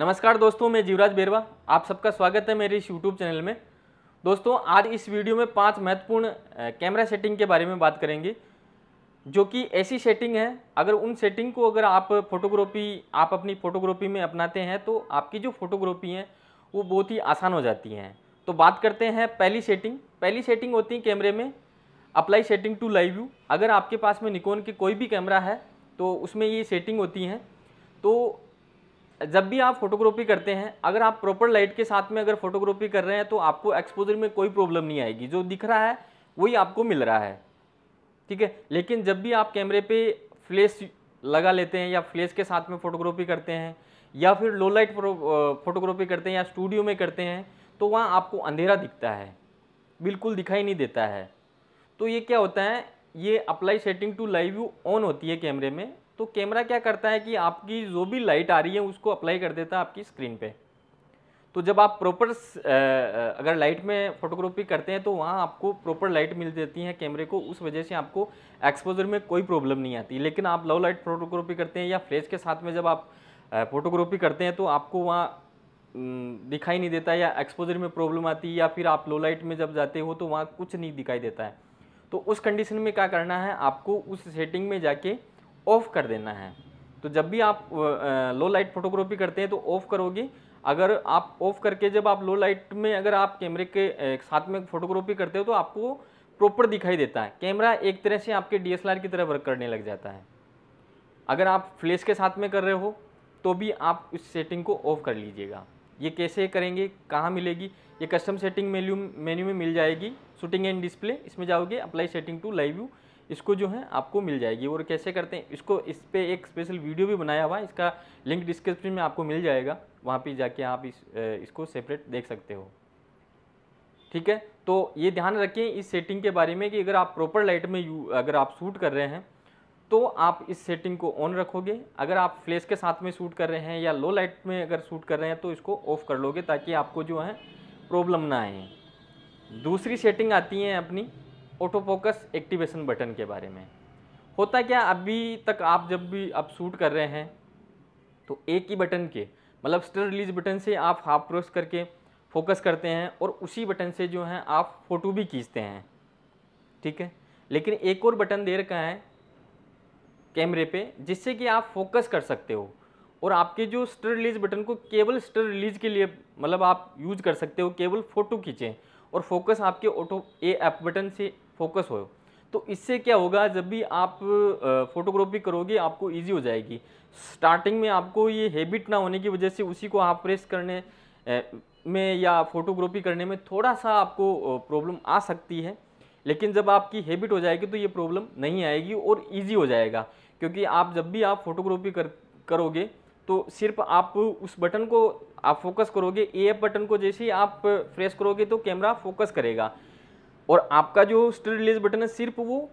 नमस्कार दोस्तों मैं जीवराज बेरवा आप सबका स्वागत है मेरे इस यूट्यूब चैनल में दोस्तों आज इस वीडियो में पांच महत्वपूर्ण कैमरा सेटिंग के बारे में बात करेंगे जो कि ऐसी सेटिंग है अगर उन सेटिंग को अगर आप फोटोग्राफी आप अपनी फ़ोटोग्राफी में अपनाते हैं तो आपकी जो फ़ोटोग्राफी है वो बहुत ही आसान हो जाती हैं तो बात करते हैं पहली सेटिंग पहली सेटिंग होती है कैमरे में apply setting to live view अगर आपके पास में निकोन के कोई भी कैमरा है तो उसमें ये सेटिंग होती हैं तो जब भी आप फोटोग्राफी करते हैं अगर आप प्रॉपर लाइट के साथ में अगर फोटोग्राफी कर रहे हैं तो आपको एक्सपोजर में कोई प्रॉब्लम नहीं आएगी जो दिख रहा है वही आपको मिल रहा है ठीक है लेकिन जब भी आप कैमरे पे फ्लैश लगा लेते हैं या फ्लैश के साथ में फोटोग्राफी करते हैं या फिर लो लाइट फोटोग्राफी करते हैं या स्टूडियो में करते हैं तो वहाँ आपको अंधेरा दिखता है बिल्कुल दिखाई नहीं देता है तो ये क्या होता है ये apply setting to live view on होती है कैमरे में तो कैमरा क्या करता है कि आपकी जो भी लाइट आ रही है उसको अप्लाई कर देता है आपकी स्क्रीन पे तो जब आप प्रॉपर अगर लाइट में फोटोग्राफी करते हैं तो वहाँ आपको प्रॉपर लाइट मिल जाती है कैमरे को उस वजह से आपको एक्सपोजर में कोई प्रॉब्लम नहीं आती लेकिन आप लो लाइट फोटोग्राफी करते हैं या फ्लैश के साथ में जब आप फोटोग्राफी करते हैं तो आपको वहाँ दिखाई नहीं देता या एक्सपोजर में प्रॉब्लम आती है या फिर आप लो लाइट में जब जाते हो तो वहाँ कुछ नहीं दिखाई देता है तो उस कंडीशन में क्या करना है आपको उस सेटिंग में जाके ऑफ़ कर देना है तो जब भी आप लो लाइट फोटोग्राफी करते हैं तो ऑफ़ करोगे अगर आप ऑफ़ करके जब आप लो लाइट में अगर आप कैमरे के साथ में फोटोग्राफी करते हो तो आपको प्रॉपर दिखाई देता है कैमरा एक तरह से आपके डी की तरह वर्क करने लग जाता है अगर आप फ्लैश के साथ में कर रहे हो तो भी आप उस सेटिंग को ऑफ़ कर लीजिएगा ये कैसे करेंगे कहाँ मिलेगी ये कस्टम सेटिंग मेन्यू मेन्यू में मिल जाएगी शूटिंग एंड डिस्प्ले इसमें जाओगे apply setting to live view इसको जो है आपको मिल जाएगी और कैसे करते हैं इसको इस पर एक स्पेशल वीडियो भी बनाया हुआ है इसका लिंक डिस्क्रिप्शन में आपको मिल जाएगा वहाँ पर जाके आप इस इसको सेपरेट देख सकते हो ठीक है तो ये ध्यान रखें इस सेटिंग के बारे में कि अगर आप प्रॉपर लाइट में यू अगर आप शूट कर रहे हैं तो आप इस सेटिंग को ऑन रखोगे अगर आप फ्लैश के साथ में शूट कर रहे हैं या लो लाइट में अगर शूट कर रहे हैं तो इसको ऑफ कर लोगे ताकि आपको जो है प्रॉब्लम ना आए दूसरी सेटिंग आती है अपनी ऑटो फोकस एक्टिवेशन बटन के बारे में होता क्या अभी तक आप जब भी आप शूट कर रहे हैं तो एक ही बटन के मतलब स्टर रिलीज बटन से आप हाफ प्रोस करके फोकस करते हैं और उसी बटन से जो है आप फ़ोटो भी खींचते हैं ठीक है लेकिन एक और बटन दे रखा है कैमरे पे जिससे कि आप फोकस कर सकते हो और आपके जो स्टर रिलीज बटन को केवल स्टर रिलीज के लिए मतलब आप यूज कर सकते हो केवल फ़ोटो खींचें और फोकस आपके ऑटो ए ऐप बटन से फोकस हो तो इससे क्या होगा जब भी आप फोटोग्राफी करोगे आपको ईजी हो जाएगी स्टार्टिंग में आपको ये हैबिट ना होने की वजह से उसी को आप प्रेस करने में या फोटोग्राफी करने में थोड़ा सा आपको प्रॉब्लम आ सकती है लेकिन जब आपकी हैबिट हो जाएगी तो ये प्रॉब्लम नहीं आएगी और ईजी हो जाएगा क्योंकि आप जब भी आप फोटोग्राफी कर करोगे तो सिर्फ आप उस बटन को आप फोकस करोगे ए एफ बटन को जैसे ही आप प्रेस करोगे तो कैमरा फोकस करेगा और आपका जो स्टिल रिलीज बटन है सिर्फ वो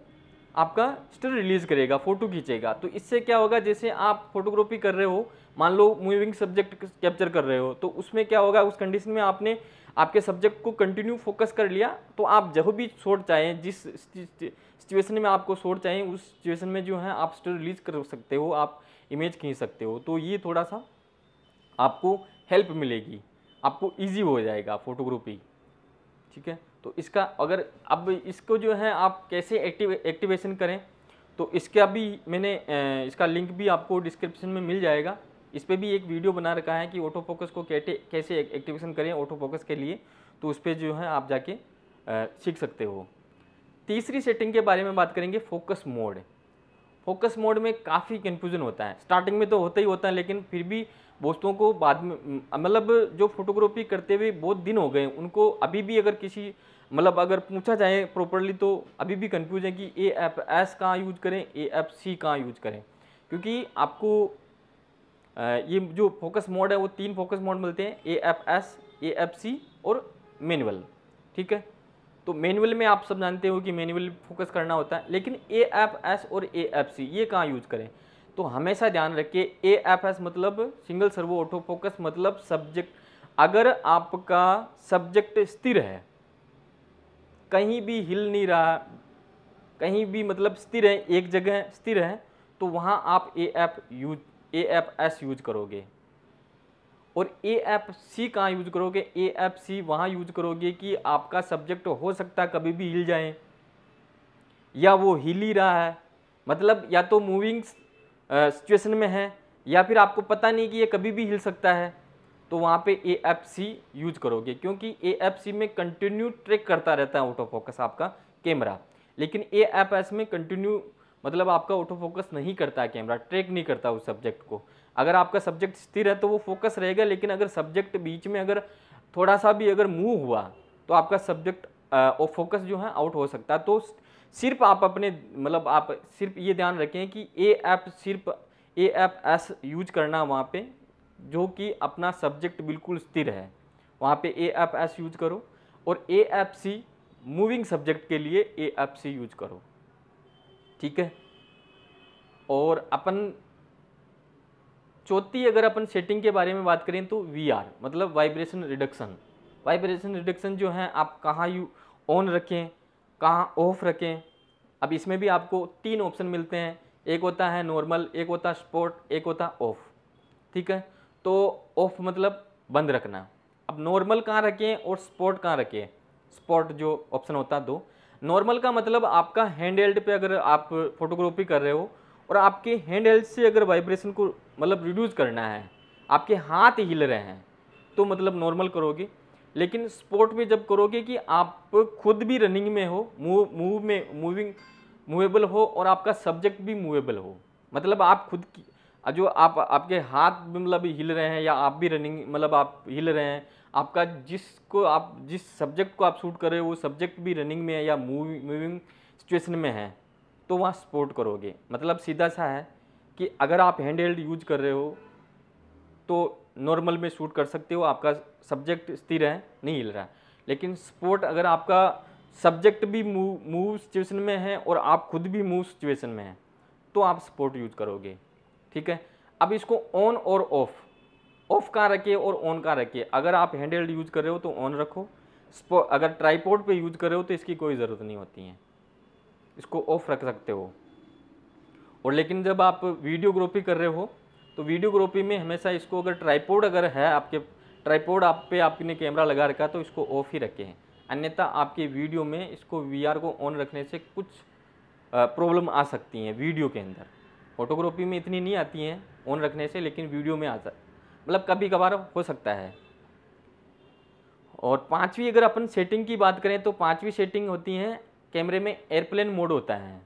आपका स्टिल रिलीज करेगा फोटो खींचेगा तो इससे क्या होगा जैसे आप फोटोग्राफी कर रहे हो मान लो मूविंग सब्जेक्ट कैप्चर कर रहे हो तो उसमें क्या होगा उस कंडीशन में आपने आपके सब्जेक्ट को कंटिन्यू फोकस कर लिया तो आप जब भी शॉट चाहें जिस सिचुएशन में आपको शॉट चाहें उस सिचुएशन में जो है आप स्टिल रिलीज कर सकते हो आप इमेज खींच सकते हो तो ये थोड़ा सा आपको हेल्प मिलेगी आपको ईजी हो जाएगा फोटोग्राफी ठीक है तो इसका अगर अब इसको जो है आप कैसे एक्टिव एक्टिवेशन करें तो इसका भी मैंने इसका लिंक भी आपको डिस्क्रिप्शन में मिल जाएगा इस पर भी एक वीडियो बना रखा है कि ऑटो फोकस को कैटे कैसे एक्टिवेशन करें ऑटो फोकस के लिए तो उस पर जो है आप जाके सीख सकते हो तीसरी सेटिंग के बारे में बात करेंगे फोकस मोड फोकस मोड में काफ़ी कन्फ्यूजन होता है स्टार्टिंग में तो होता ही होता है लेकिन फिर भी दोस्तों को बाद में मतलब जो फोटोग्राफी करते हुए बहुत दिन हो गए उनको अभी भी अगर किसी मतलब अगर पूछा जाए प्रॉपरली तो अभी भी कन्फ्यूज है कि ए एफ एस कहाँ यूज करें ए एफ सी कहाँ यूज करें क्योंकि आपको ये जो फोकस मोड है वो तीन फोकस मोड मिलते हैं A F S A F C और मैनुअल ठीक है तो मैनुअल में आप सब जानते हो कि मैनुअल फोकस करना होता है लेकिन ए एफ एस और ए एफ सी ये कहाँ यूज़ करें तो हमेशा ध्यान रखिए ए एफ एस मतलब सिंगल सर्वो ऑटो फोकस मतलब सब्जेक्ट अगर आपका सब्जेक्ट स्थिर है कहीं भी हिल नहीं रहा कहीं भी मतलब स्थिर है एक जगह स्थिर है तो वहाँ आप A F use A F S use करोगे और ए एफ सी कहाँ यूज़ करोगे ए एफ सी वहाँ यूज़ करोगे कि आपका सब्जेक्ट हो सकता है कभी भी हिल जाए या वो हिल ही रहा है मतलब या तो मूविंग सिचुएशन में है या फिर आपको पता नहीं कि ये कभी भी हिल सकता है तो वहाँ पे ए एफ सी यूज करोगे क्योंकि ए एफ सी में कंटिन्यू ट्रैक करता रहता है ऑटो फोकस आपका कैमरा लेकिन ए एफ एस में कंटिन्यू मतलब आपका ऑटो फोकस नहीं करता है कैमरा ट्रैक नहीं करता उस सब्जेक्ट को अगर आपका सब्जेक्ट स्थिर है तो वो फोकस रहेगा लेकिन अगर सब्जेक्ट बीच में अगर थोड़ा सा भी अगर मूव हुआ तो आपका सब्जेक्ट और फोकस जो है आउट हो सकता है तो सिर्फ आप अपने मतलब आप सिर्फ ये ध्यान रखें कि ए ऐप सिर्फ ए ऐप एस यूज करना वहाँ पे जो कि अपना सब्जेक्ट बिल्कुल स्थिर है वहाँ पे ए ऐप एस यूज करो और A F C moving subject के लिए ए ऐप सी यूज करो ठीक है और अपन चौथी अगर अपन सेटिंग के बारे में बात करें तो वी आर मतलब वाइब्रेशन रिडक्शन वाइब्रेशन रिडक्शन जो है आप कहाँ यू ऑन रखें कहाँ ऑफ रखें अब इसमें भी आपको तीन ऑप्शन मिलते हैं एक होता है नॉर्मल एक होता है स्पोर्ट एक होता ऑफ ठीक है तो ऑफ मतलब बंद रखना अब नॉर्मल कहाँ रखें और स्पोर्ट कहाँ रखें स्पोर्ट जो ऑप्शन होता है दो नॉर्मल का मतलब आपका हैंड हेल्ड पर अगर आप फोटोग्राफी कर रहे हो और आपके हैंड हेल्ड से अगर वाइब्रेशन को मतलब रिड्यूस करना है आपके हाथ हिल रहे हैं तो मतलब नॉर्मल करोगे लेकिन स्पोर्ट में जब करोगे कि आप खुद भी रनिंग में हो मूव मूव में मूविंग मूवेबल हो और आपका सब्जेक्ट भी मूवेबल हो मतलब आप खुद की जो आप आपके हाथ मतलब हिल रहे हैं या आप भी रनिंग मतलब आप हिल रहे हैं आपका जिसको आप जिस सब्जेक्ट को आप शूट कर रहे हो वो सब्जेक्ट भी रनिंग में है या मूविंग सिचुएशन में है तो वहाँ सपोर्ट करोगे मतलब सीधा सा है कि अगर आप हैंड हेल्ड यूज कर रहे हो तो नॉर्मल में शूट कर सकते हो आपका सब्जेक्ट स्थिर है नहीं हिल रहा है लेकिन सपोर्ट अगर आपका सब्जेक्ट भी मूव मूव सिचुएशन में है और आप खुद भी मूव सिचुएशन में हैं तो आप सपोर्ट यूज करोगे ठीक है अब इसको ऑन और ऑफ़ ऑफ कहाँ रखिए और ऑन कहाँ रखिए अगर आप हेल्ड यूज़ कर रहे हो तो ऑन रखो अगर ट्राईपोर्ड पे यूज़ कर रहे हो तो इसकी कोई ज़रूरत नहीं होती है इसको ऑफ रख सकते हो और लेकिन जब आप वीडियोग्राफी कर रहे हो तो वीडियोग्राफी में हमेशा इसको अगर ट्राईपोर्ड अगर है आपके ट्राईपोर्ड आप पे आपने कैमरा लगा रखा तो इसको ऑफ ही रखें अन्यथा आपके वीडियो में इसको वीआर को ऑन रखने से कुछ प्रॉब्लम आ सकती हैं वीडियो के अंदर फोटोग्राफी में इतनी नहीं आती हैं ऑन रखने से लेकिन वीडियो में आ मतलब कभी कभार हो सकता है और पांचवी अगर अपन सेटिंग की बात करें तो पांचवी सेटिंग होती है कैमरे में एयरप्लेन मोड होता है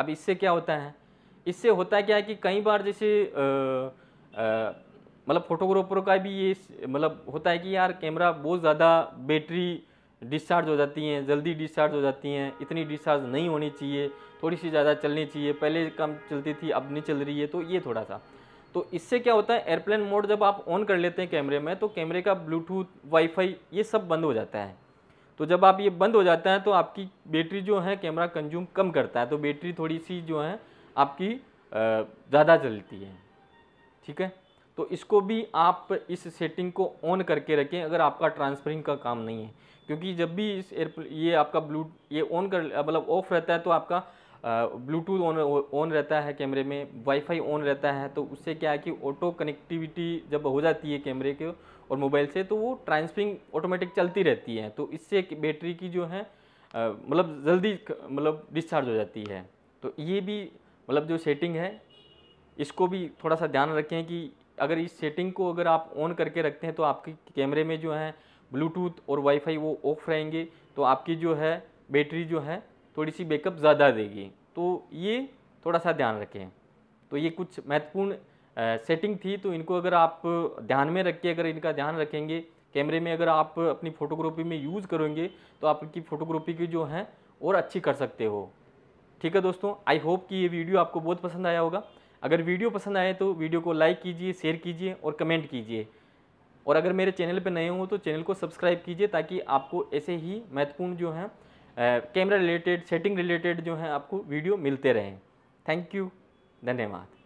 अब इससे क्या होता है इससे होता है क्या है कि कई बार जैसे मतलब फोटोग्राफरों का भी ये मतलब होता है कि यार कैमरा बहुत ज़्यादा बैटरी डिस्चार्ज हो जाती हैं जल्दी डिस्चार्ज हो जाती हैं इतनी डिस्चार्ज नहीं होनी चाहिए थोड़ी सी ज़्यादा चलनी चाहिए पहले कम चलती थी अब नहीं चल रही है तो ये थोड़ा सा तो इससे क्या होता है एयरप्लेन मोड जब आप ऑन कर लेते हैं कैमरे में तो कैमरे का ब्लूटूथ वाईफाई ये सब बंद हो जाता है तो जब आप ये बंद हो जाता है तो आपकी बैटरी जो है कैमरा कंज्यूम कम करता है तो बैटरी थोड़ी सी जो है आपकी ज़्यादा चलती है ठीक है तो इसको भी आप इस सेटिंग को ऑन करके रखें अगर आपका ट्रांसफरिंग का काम नहीं है क्योंकि जब भी इस एयरप्ले ये आपका ब्लू ये ऑन कर मतलब ऑफ रहता है तो आपका ब्लूटूथ ऑन ऑन रहता है कैमरे में वाईफाई ऑन रहता है तो उससे क्या है कि ऑटो कनेक्टिविटी जब हो जाती है कैमरे के और मोबाइल से तो वो ट्रांसफिंग ऑटोमेटिक चलती रहती है तो इससे बैटरी की जो है मतलब जल्दी मतलब डिस्चार्ज हो जाती है तो ये भी मतलब जो सेटिंग है इसको भी थोड़ा सा ध्यान रखें कि अगर इस सेटिंग को अगर आप ऑन करके रखते हैं तो आपके कैमरे में जो है ब्लूटूथ और वाईफाई वो ऑफ रहेंगे तो आपकी जो है बैटरी जो है थोड़ी सी बैकअप ज़्यादा देगी तो ये थोड़ा सा ध्यान रखें तो ये कुछ महत्वपूर्ण सेटिंग थी तो इनको अगर आप ध्यान में रख के अगर इनका ध्यान रखेंगे कैमरे में अगर आप अपनी फ़ोटोग्राफी में यूज़ करेंगे तो आपकी फ़ोटोग्राफी की जो है और अच्छी कर सकते हो ठीक है दोस्तों आई होप कि ये वीडियो आपको बहुत पसंद आया होगा अगर वीडियो पसंद आए तो वीडियो को लाइक कीजिए शेयर कीजिए और कमेंट कीजिए और अगर मेरे चैनल पर नए हो तो चैनल को सब्सक्राइब कीजिए ताकि आपको ऐसे ही महत्वपूर्ण जो हैं कैमरा रिलेटेड सेटिंग रिलेटेड जो है आपको वीडियो मिलते रहें थैंक यू धन्यवाद